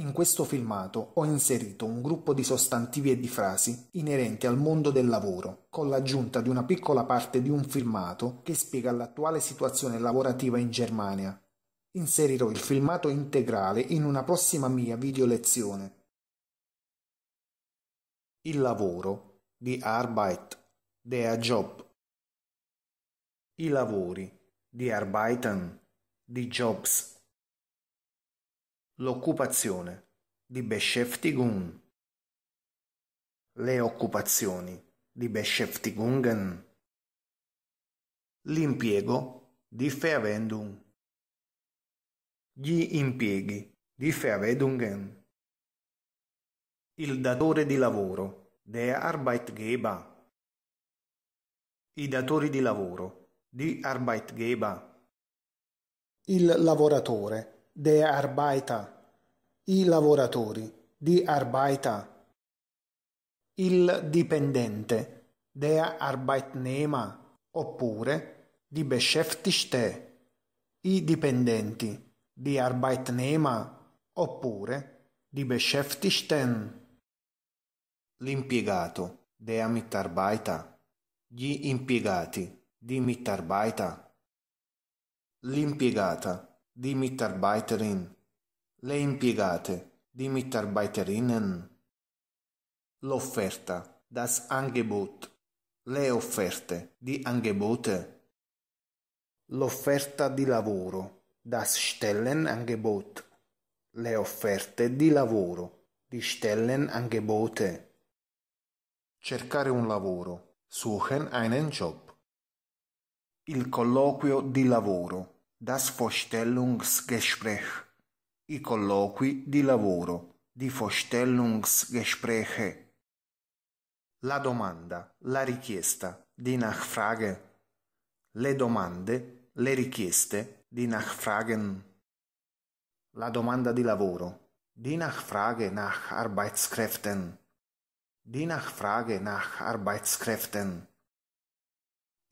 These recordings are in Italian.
In questo filmato ho inserito un gruppo di sostantivi e di frasi inerenti al mondo del lavoro, con l'aggiunta di una piccola parte di un filmato che spiega l'attuale situazione lavorativa in Germania. Inserirò il filmato integrale in una prossima mia video lezione. Il lavoro di Arbeit, der Job. I lavori di Arbeiten, di Jobs. L'occupazione. di Beschäftigung. Le occupazioni. di Beschäftigungen. L'impiego. di Verwendung. Gli impieghi. di Verwendungen. Il datore di lavoro. Der Arbeitgeber. I datori di lavoro. Die Arbeitgeber. Il lavoratore. Der Arbeiter i lavoratori, di Arbeiter, il dipendente, der Arbeitnehmer, oppure die Beschäftigte, i dipendenti, die Arbeitnehmer, oppure die Beschäftigten. L'impiegato, der Mitarbeiter, gli impiegati, die Mitarbeiter. L'impiegata, die Mitarbeiterin le impiegate, die Mitarbeiterinnen, l'offerta, das Angebot, le offerte, die Angebote, l'offerta di lavoro, das Stellenangebot, le offerte di lavoro, die Stellenangebote. Cercare un lavoro, suchen einen Job. Il colloquio di lavoro, das Vorstellungsgespräch i colloqui di lavoro, die Vorstellungsgespräche. La domanda, la richiesta, die Nachfrage. Le domande, le richieste, die Nachfragen. La domanda di lavoro, die Nachfrage nach Arbeitskräften. Die Nachfrage nach Arbeitskräften.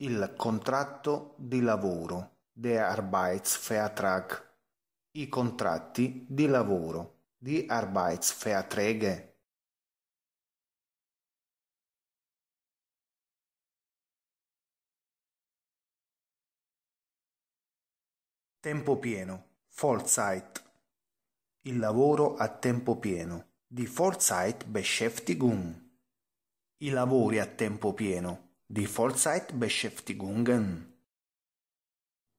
Il contratto di lavoro, der Arbeitsvertrag. I contratti di lavoro, die Arbeitsverträge. Tempo pieno, Vollzeit. Il lavoro a tempo pieno, di Beschäftigung. I lavori a tempo pieno, di Vollzeitbeschäftigungen.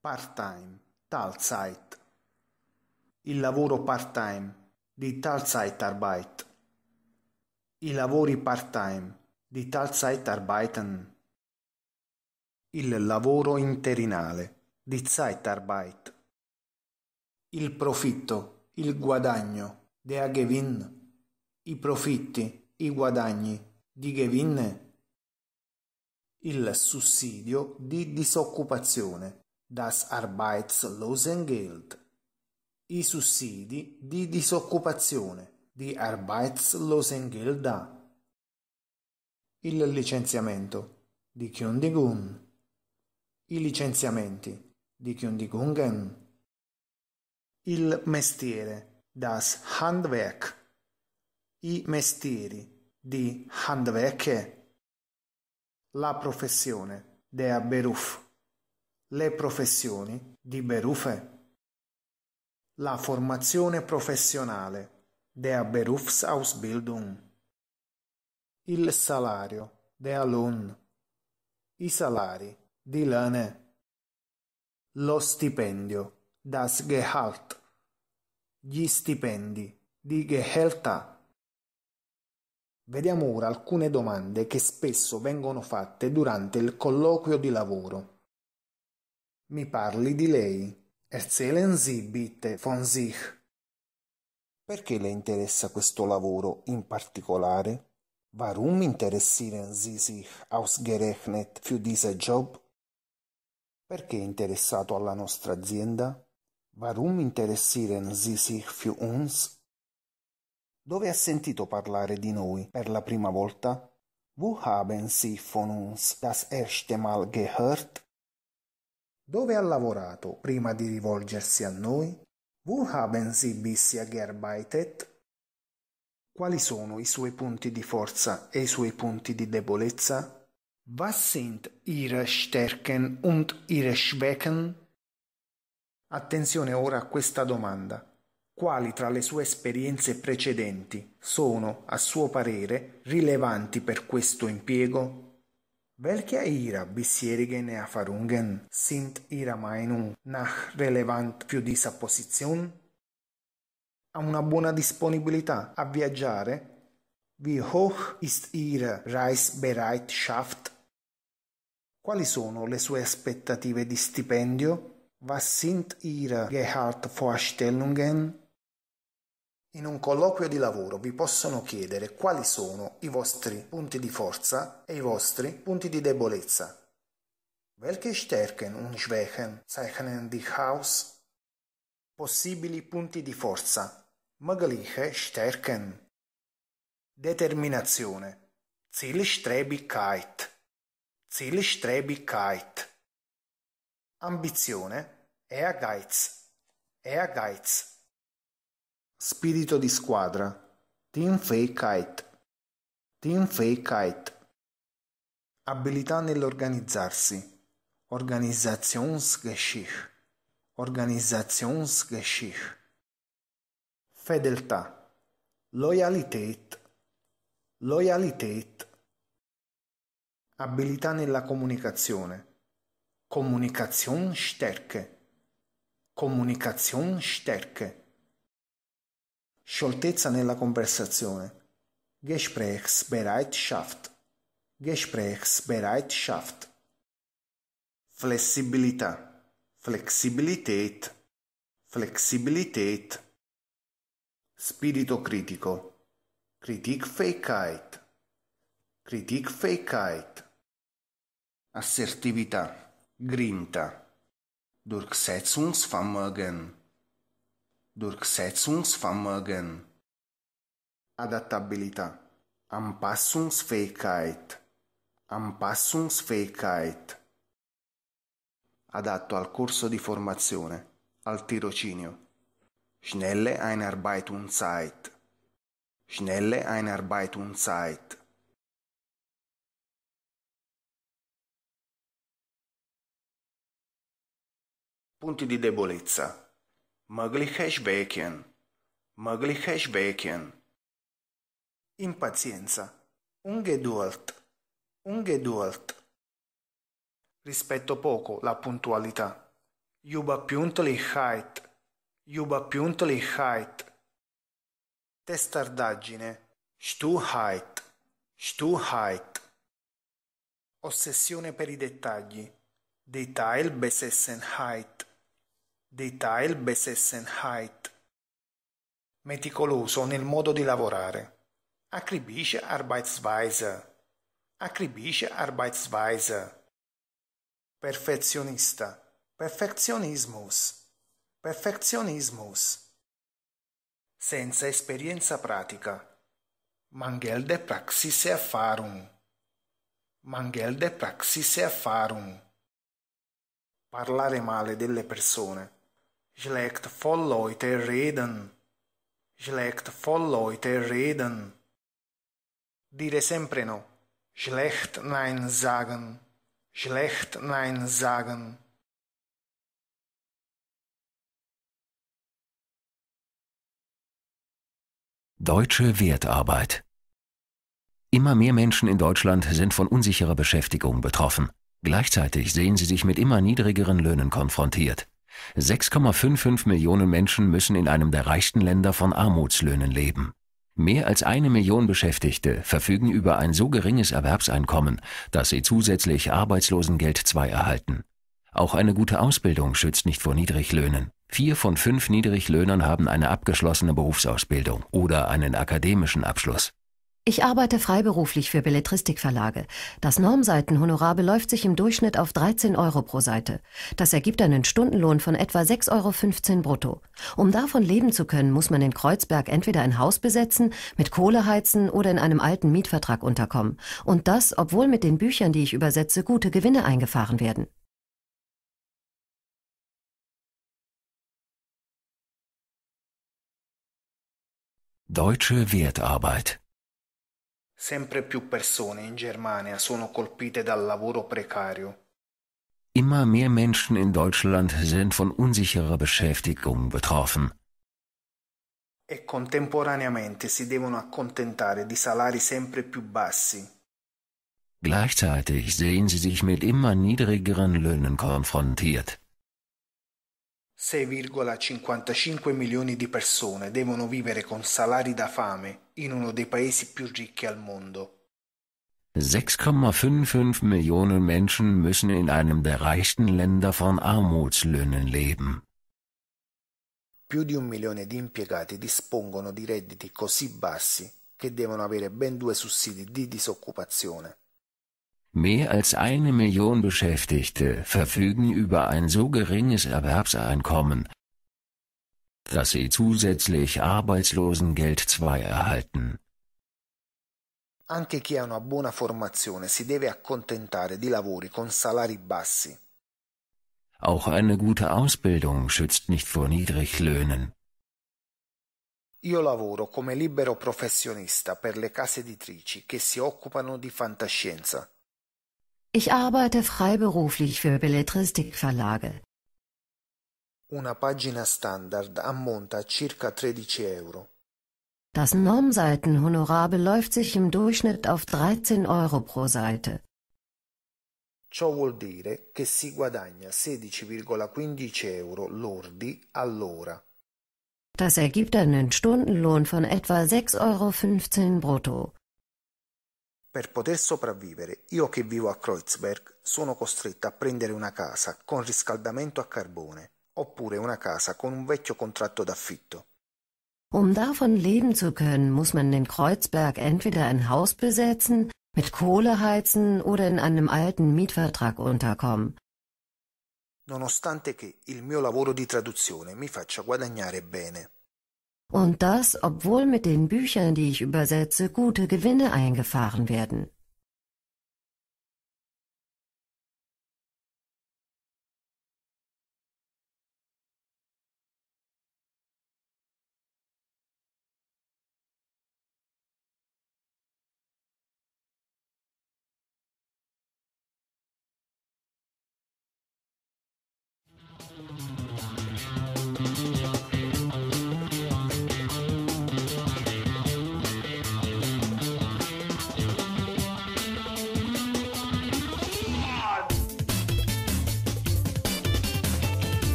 Part-time, Teilzeit il lavoro part-time di Teilzeitarbeit. I lavori part-time di Teilzeitarbeiten. Il lavoro interinale di Zeitarbeit. Il profitto, il guadagno, der Gewinn. I profitti, i guadagni, di Gewinne. Il sussidio di disoccupazione, das Arbeitslosengeld i sussidi di disoccupazione di Arbeitslosengelda, il licenziamento di Kündigung, i licenziamenti di Kündigungen, il mestiere das Handwerk, i mestieri di Handwerke, la professione der Beruf, le professioni di Berufe. La formazione professionale (der Berufsausbildung), il salario (der Lohn), i salari (die Löhne), lo stipendio (das Gehalt), gli stipendi (die Gehälter). Vediamo ora alcune domande che spesso vengono fatte durante il colloquio di lavoro. Mi parli di lei? Erzählen Sie bitte von sich. Perché le interessa questo lavoro in particolare? Warum interessieren Sie sich ausgerechnet für diese Job? Perché è interessato alla nostra azienda? Warum interessieren Sie sich für uns? Dove ha sentito parlare di noi per la prima volta? Wo haben Sie von uns das erste Mal gehört? Dove ha lavorato prima di rivolgersi a noi? Wo haben Sie bisher gearbeitet? Quali sono i suoi punti di forza e i suoi punti di debolezza? Was sind Ihre Stärken und Ihre Schwächen? Attenzione ora a questa domanda. Quali tra le sue esperienze precedenti sono, a suo parere, rilevanti per questo impiego? Welcher ihrer bisherigen er Erfahrungen sind Ihrer Meinung nach relevant für diese Position? Ha una buona disponibilità a viaggiare? Wie hoch ist Ihre Reisbereitschaft? Quali sono le sue aspettative di stipendio? Was sind Ihre Gehaltvorstellungen? In un colloquio di lavoro vi possono chiedere quali sono i vostri punti di forza e i vostri punti di debolezza. Welche Stärken und Schwächen zeichnen dich aus? Possibili punti di forza. Mögliche Stärken. Determinazione. Zielstrebigkeit. Zielstrebigkeit. Ambizione. Ehrgeiz. Ehrgeiz. Spirito di squadra, Team Fake Kite. Team Fake Kite. Abilità nell'organizzarsi. Organisationsgeschicht. Organisationsgeschicht. Fedeltà. Loyalität. Loyalität. Abilità nella comunicazione. Kommunikationsstärke. Kommunikationsstärke scioltezza nella conversazione. Gesprächsbereitschaft. Gesprächsbereitschaft. Flessibilità. Flexibilität. Flexibilität. Spirito critico. Kritikfähigkeit. Kritikfähigkeit. Assertività. Grinta. Durchsetzungsvermögen. Durchsetzungsvermögen Adattabilità. Anpassungsfähigkeit Anpassungsfähigkeit Adatto al corso di formazione, al tirocinio. Schnelle Einarbeitungszeit Schnelle Einarbeitungszeit Punti di debolezza Möglichkeitsbecken, Möglichkeitsbecken. Impazienza, Ungeduld, Ungeduld. Rispetto poco la puntualità. Juba Juba Überpünktlichkeit. Testardaggine, Stuheit, Stuheit. Ossessione per i dettagli, Detailbesessenheit, dei tile Besessenheit. Meticoloso nel modo di lavorare. Acribische Arbeitsweise. Acribische Arbeitsweise. Perfezionista. Perfezionismus. Perfezionismus. Senza esperienza pratica. Mangel de praxis erfahrung. Mangel de praxis erfahrung. Parlare male delle persone Schlägt voll Leute reden. Schlägt voll Leute reden. Dire sempre no. Schlecht Nein sagen. Schlecht Nein sagen. Deutsche Wertarbeit Immer mehr Menschen in Deutschland sind von unsicherer Beschäftigung betroffen. Gleichzeitig sehen sie sich mit immer niedrigeren Löhnen konfrontiert. 6,55 Millionen Menschen müssen in einem der reichsten Länder von Armutslöhnen leben. Mehr als eine Million Beschäftigte verfügen über ein so geringes Erwerbseinkommen, dass sie zusätzlich Arbeitslosengeld II erhalten. Auch eine gute Ausbildung schützt nicht vor Niedriglöhnen. Vier von fünf Niedriglöhnern haben eine abgeschlossene Berufsausbildung oder einen akademischen Abschluss. Ich arbeite freiberuflich für Belletristikverlage. Das Normseitenhonorar beläuft sich im Durchschnitt auf 13 Euro pro Seite. Das ergibt einen Stundenlohn von etwa 6,15 Euro brutto. Um davon leben zu können, muss man in Kreuzberg entweder ein Haus besetzen, mit Kohle heizen oder in einem alten Mietvertrag unterkommen. Und das, obwohl mit den Büchern, die ich übersetze, gute Gewinne eingefahren werden. Deutsche Wertarbeit Sempre più persone in Germania sono colpite dal lavoro precario. Immer mehr Menschen in Deutschland sind von unsicherer Beschäftigung betroffen. E contemporaneamente si devono accontentare di salari sempre più bassi. Gleichzeitig sehen sie sich mit immer niedrigeren Löhnen konfrontiert. 6,55 milioni di persone devono vivere con salari da fame in uno dei paesi più ricchi al mondo. 6,55 Millionen Menschen müssen in einem der reichsten Länder von Armutslöhnen leben. Più di un milione di impiegati dispongono di redditi così bassi che devono avere ben due sussidi di disoccupazione. Mehr als eine Million Beschäftigte verfügen über ein so geringes Erwerbseinkommen, dass sie zusätzlich Arbeitslosengeld II erhalten. Anche chi ha una buona formazione si deve accontentare di lavori con salari bassi. Auch eine gute Ausbildung schützt nicht vor Niedriglöhnen. Io lavoro come libero professionista per le case editrici che si occupano di fantascienza. Ich arbeite freiberuflich für Belletristikverlage. Una pagina standard ammonta circa 13 Euro. Das Normseitenhonorar beläuft sich im Durchschnitt auf 13 Euro pro Seite. Ciò vuol dire che si guadagna 16,15 Euro lordi all'ora. Das ergibt einen Stundenlohn von etwa 6,15 Euro brutto. Per poter sopravvivere, io che vivo a Kreuzberg sono costretto a prendere una casa con riscaldamento a carbone, oppure una casa con un vecchio contratto d'affitto. Um davon leben zu können, muss man in Kreuzberg entweder ein Haus besetzen, mit Kohle heizen oder in einem alten Mietvertrag unterkommen. Nonostante che il mio lavoro di traduzione mi faccia guadagnare bene. Und das, obwohl mit den Büchern, die ich übersetze, gute Gewinne eingefahren werden.